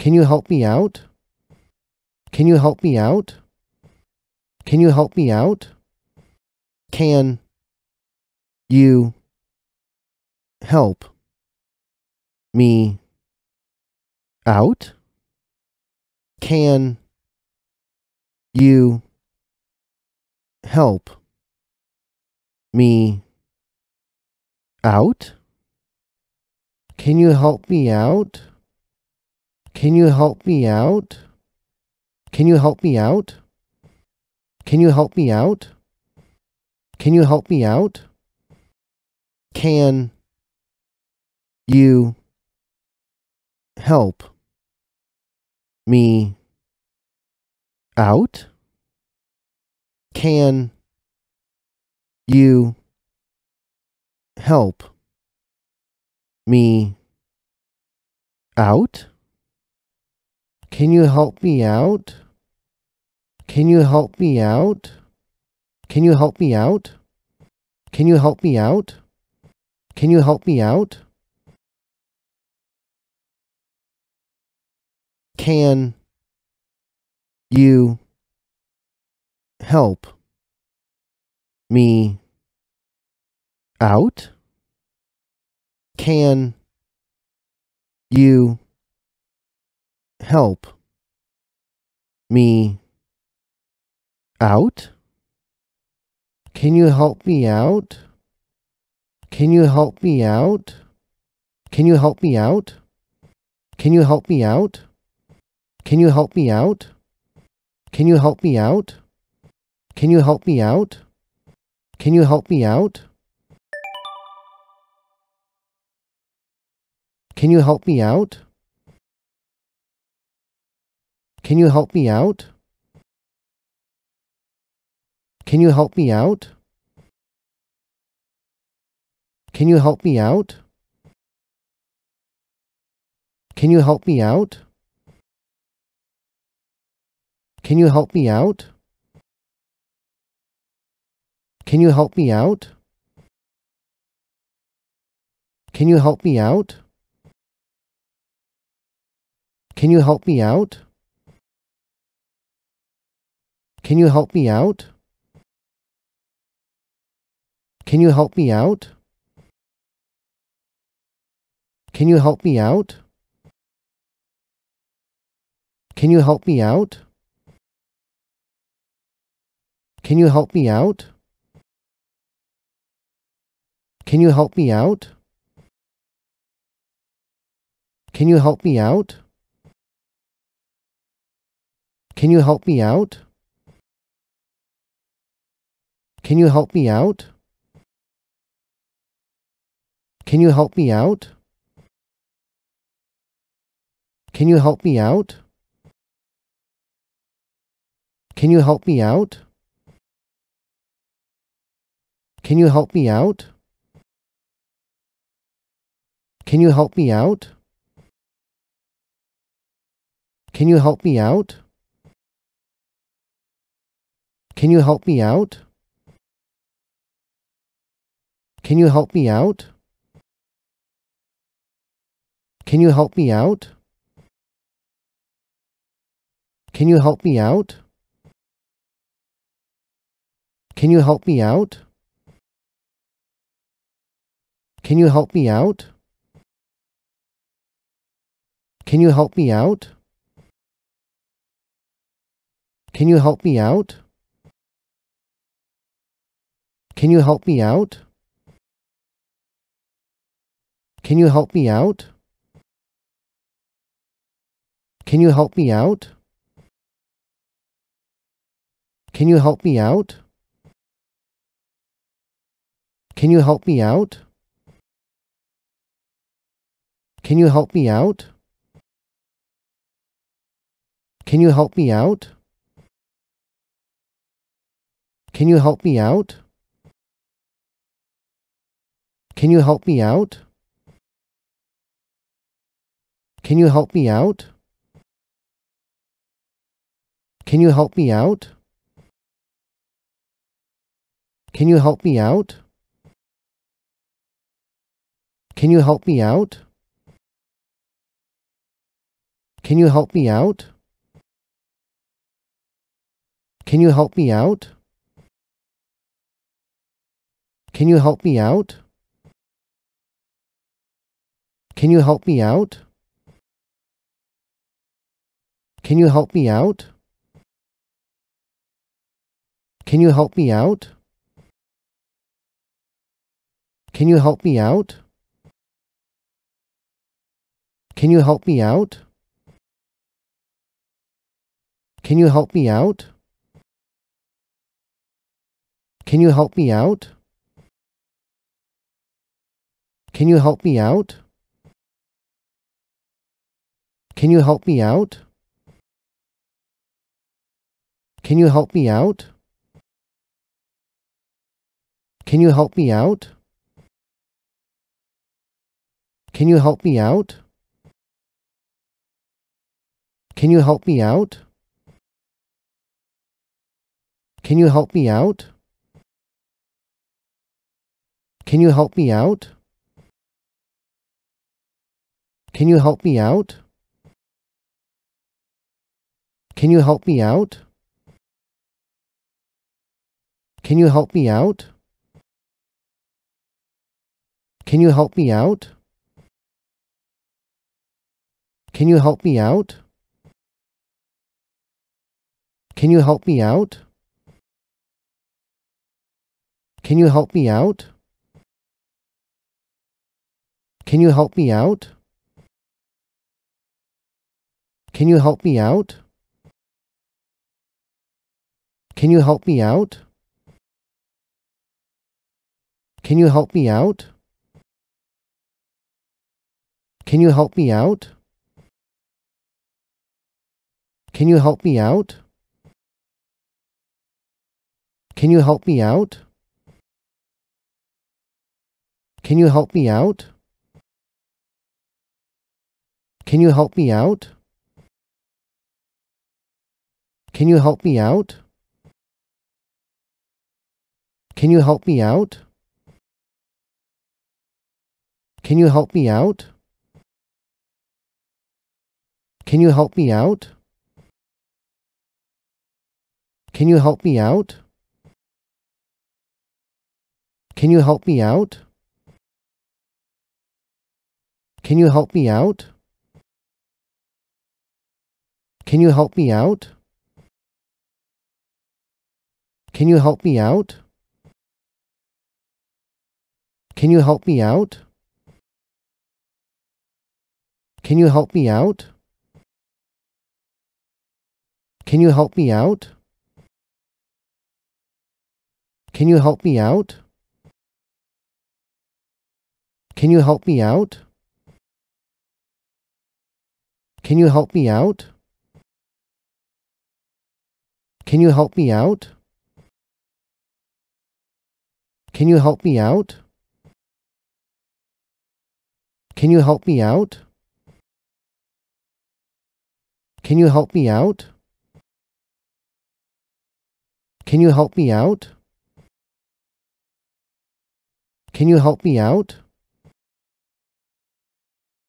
Can you help me out? Can you help me out? Can you help me out? Can you help me out? Can you help me out? Can you help me out? Can you help me out? Can you help me out? Can you help me out? Can you help me out? Can you help me out? Can you help me out? Can you help me out? Can you help me out? Can you help me out? Can you help me out? Can you help me out? Can you help me out? Can you help me out? help me out? Can you help me out? Can you help me out? Can you help me out? Can you help me out? Can you help me out? Can you help me out? Can you help me out? Can you help me out? Can you help me out? Can you help me out? Can you help me out? Can you help me out? Can you help me out? Can you help me out? Can you help me out? Can you help me out? Can you help me out? Can you help me out? Can you help me out? Can you help me out? Can you help me out? Can you help me out? Can you help me out? Can you help me out? Can you help me out? Can you help me out? Can you help me out? Can you help me out? Can you help me out? Can you help me out? Can you help me out? Can you help me out? Can you help me out? Can you help me out? Can you help me out? Can you help me out? Can you help me out? Can you help me out? Can you help me out? Can you help me out? Can you help me out? Can you help me out? Can you help me out? Can you help me out? Can you help me out? Can you help me out? Can you help me out? Can you help me out? Can you help me out? Can you help me out? Can you help me out? Can you help me out? Can you help me out? Can you help me out? Can you help me out? Can you help me out? Can you help me out? Can you help me out? Can you help me out? Can you help me out? Can you help me out? Can you help me out? Can you help me out? Can you help me out? Can you help me out? Can you help me out? Can you help me out? Can you help me out? Can you help me out? Can you help me out? Can you help me out? Can you help me out? Can you help me out? Can you help me out? Can you help me out? Can you help me out? Can you help me out? Can you help me out? Can you help me out? Can you help me out? Can you help me out? Can you help me out? Can you help me out? Can you help me out? Can you help me out? Can you help me out? Can you help me out? Can you help me out? Can you help me out? Can you help me out? Can you help me out? Can you help me out? Can you help me out? Can you help me out? Can you help me out? Can you help me out? Can you help me out? Can you help me out? Can you help me out? Can you help me out? Can you help me out? Can you help me out? Can you help me out? Can you help me out? Can you help me out? Can you help me out? Can you help me out? Can you help me out?